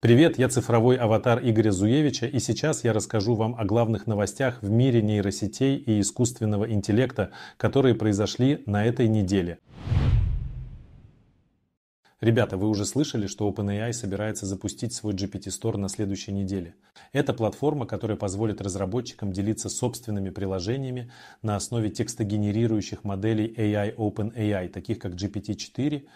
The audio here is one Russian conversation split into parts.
Привет, я цифровой аватар Игоря Зуевича, и сейчас я расскажу вам о главных новостях в мире нейросетей и искусственного интеллекта, которые произошли на этой неделе. Ребята, вы уже слышали, что OpenAI собирается запустить свой GPT Store на следующей неделе. Это платформа, которая позволит разработчикам делиться собственными приложениями на основе текстогенерирующих моделей AI OpenAI, таких как GPT-4.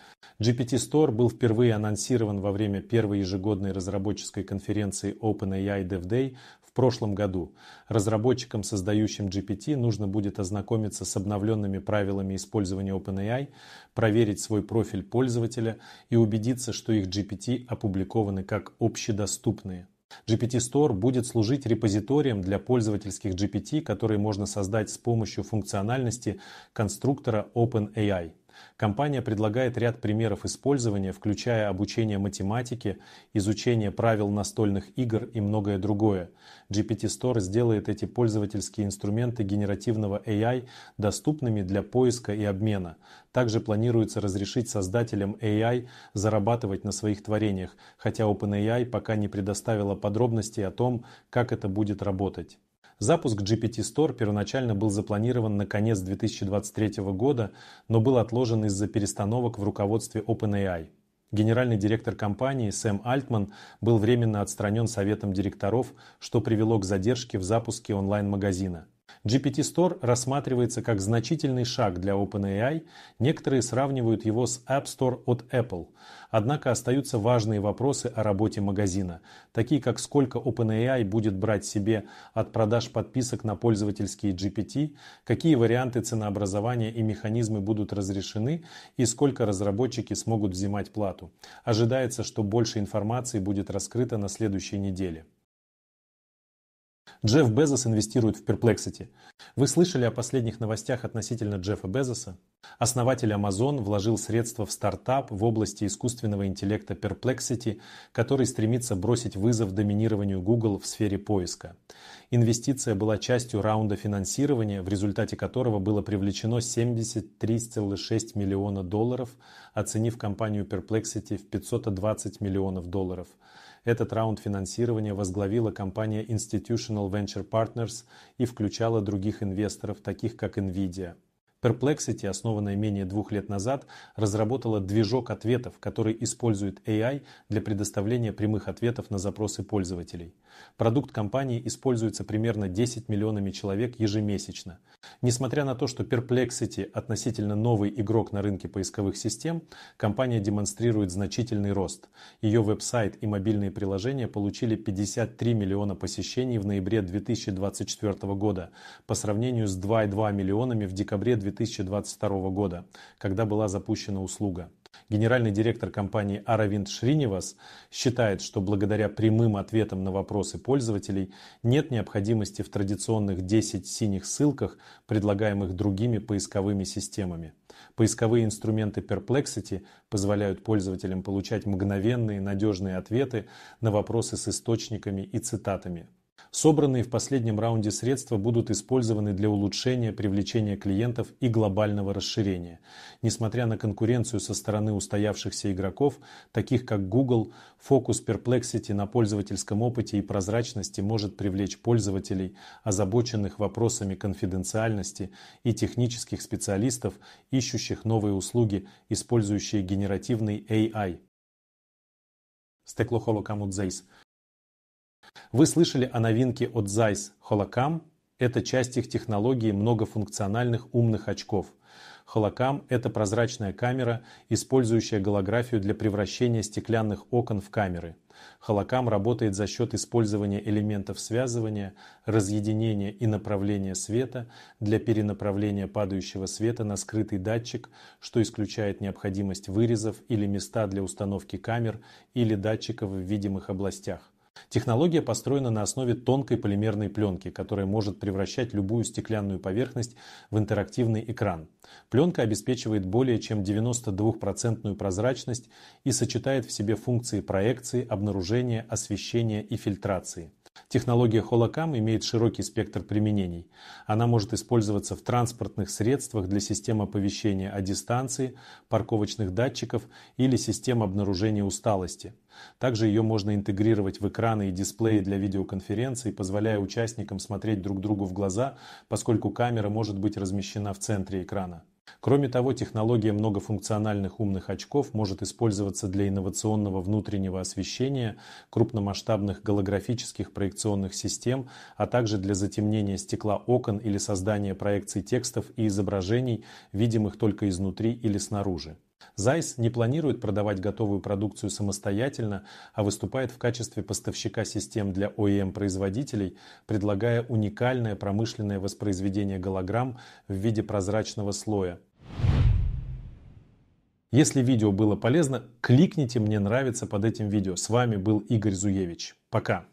GPT Store был впервые анонсирован во время первой ежегодной разработческой конференции OpenAI DevDay в прошлом году. Разработчикам, создающим GPT, нужно будет ознакомиться с обновленными правилами использования OpenAI, проверить свой профиль пользователя и убедиться, что их GPT опубликованы как общедоступные. GPT Store будет служить репозиторием для пользовательских GPT, которые можно создать с помощью функциональности конструктора OpenAI. Компания предлагает ряд примеров использования, включая обучение математике, изучение правил настольных игр и многое другое. GPT Store сделает эти пользовательские инструменты генеративного AI доступными для поиска и обмена. Также планируется разрешить создателям AI зарабатывать на своих творениях, хотя OpenAI пока не предоставила подробностей о том, как это будет работать. Запуск GPT Store первоначально был запланирован на конец 2023 года, но был отложен из-за перестановок в руководстве OpenAI. Генеральный директор компании Сэм Альтман был временно отстранен советом директоров, что привело к задержке в запуске онлайн-магазина. GPT Store рассматривается как значительный шаг для OpenAI, некоторые сравнивают его с App Store от Apple. Однако остаются важные вопросы о работе магазина, такие как сколько OpenAI будет брать себе от продаж подписок на пользовательские GPT, какие варианты ценообразования и механизмы будут разрешены и сколько разработчики смогут взимать плату. Ожидается, что больше информации будет раскрыто на следующей неделе. Джефф Безос инвестирует в Perplexity. Вы слышали о последних новостях относительно Джеффа Безоса? Основатель Amazon вложил средства в стартап в области искусственного интеллекта Perplexity, который стремится бросить вызов доминированию Google в сфере поиска. Инвестиция была частью раунда финансирования, в результате которого было привлечено 73,6 миллиона долларов, оценив компанию Perplexity в 520 миллионов долларов. Этот раунд финансирования возглавила компания Institutional Venture Partners и включала других инвесторов, таких как NVIDIA. Perplexity, основанная менее двух лет назад, разработала движок ответов, который использует AI для предоставления прямых ответов на запросы пользователей. Продукт компании используется примерно 10 миллионами человек ежемесячно. Несмотря на то, что Perplexity относительно новый игрок на рынке поисковых систем, компания демонстрирует значительный рост. Ее веб-сайт и мобильные приложения получили 53 миллиона посещений в ноябре 2024 года по сравнению с 2,2 миллионами в декабре 2024 2022 года, когда была запущена услуга. Генеральный директор компании Aravind Шринивас считает, что благодаря прямым ответам на вопросы пользователей нет необходимости в традиционных 10 синих ссылках, предлагаемых другими поисковыми системами. Поисковые инструменты Perplexity позволяют пользователям получать мгновенные надежные ответы на вопросы с источниками и цитатами. Собранные в последнем раунде средства будут использованы для улучшения привлечения клиентов и глобального расширения. Несмотря на конкуренцию со стороны устоявшихся игроков, таких как Google, фокус Perplexity на пользовательском опыте и прозрачности может привлечь пользователей, озабоченных вопросами конфиденциальности и технических специалистов, ищущих новые услуги, использующие генеративный AI. Стекло вы слышали о новинке от Zeiss Holocam. Это часть их технологии многофункциональных умных очков. Holocam – это прозрачная камера, использующая голографию для превращения стеклянных окон в камеры. Holocam работает за счет использования элементов связывания, разъединения и направления света для перенаправления падающего света на скрытый датчик, что исключает необходимость вырезов или места для установки камер или датчиков в видимых областях. Технология построена на основе тонкой полимерной пленки, которая может превращать любую стеклянную поверхность в интерактивный экран. Пленка обеспечивает более чем 92% прозрачность и сочетает в себе функции проекции, обнаружения, освещения и фильтрации. Технология Holocam имеет широкий спектр применений. Она может использоваться в транспортных средствах для систем оповещения о дистанции, парковочных датчиков или систем обнаружения усталости. Также ее можно интегрировать в экраны и дисплеи для видеоконференций, позволяя участникам смотреть друг другу в глаза, поскольку камера может быть размещена в центре экрана. Кроме того, технология многофункциональных умных очков может использоваться для инновационного внутреннего освещения, крупномасштабных голографических проекционных систем, а также для затемнения стекла окон или создания проекций текстов и изображений, видимых только изнутри или снаружи. Zeiss не планирует продавать готовую продукцию самостоятельно, а выступает в качестве поставщика систем для OEM-производителей, предлагая уникальное промышленное воспроизведение голограмм в виде прозрачного слоя – если видео было полезно, кликните «Мне нравится» под этим видео. С вами был Игорь Зуевич. Пока!